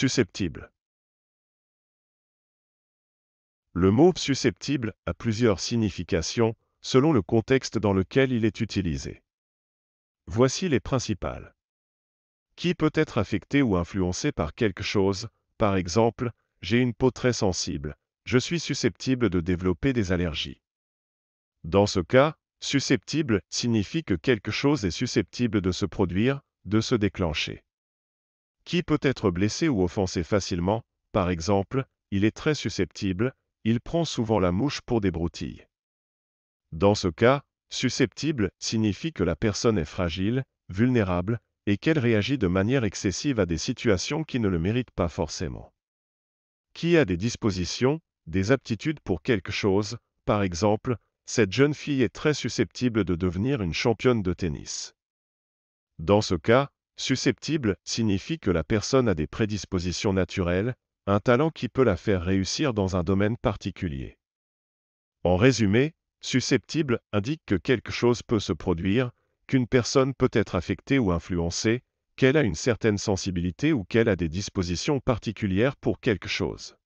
Susceptible. Le mot susceptible a plusieurs significations selon le contexte dans lequel il est utilisé. Voici les principales. Qui peut être affecté ou influencé par quelque chose, par exemple, j'ai une peau très sensible, je suis susceptible de développer des allergies. Dans ce cas, susceptible signifie que quelque chose est susceptible de se produire, de se déclencher qui peut être blessé ou offensé facilement, par exemple, il est très susceptible, il prend souvent la mouche pour des broutilles. Dans ce cas, susceptible signifie que la personne est fragile, vulnérable, et qu'elle réagit de manière excessive à des situations qui ne le méritent pas forcément. Qui a des dispositions, des aptitudes pour quelque chose, par exemple, cette jeune fille est très susceptible de devenir une championne de tennis. Dans ce cas, Susceptible signifie que la personne a des prédispositions naturelles, un talent qui peut la faire réussir dans un domaine particulier. En résumé, susceptible indique que quelque chose peut se produire, qu'une personne peut être affectée ou influencée, qu'elle a une certaine sensibilité ou qu'elle a des dispositions particulières pour quelque chose.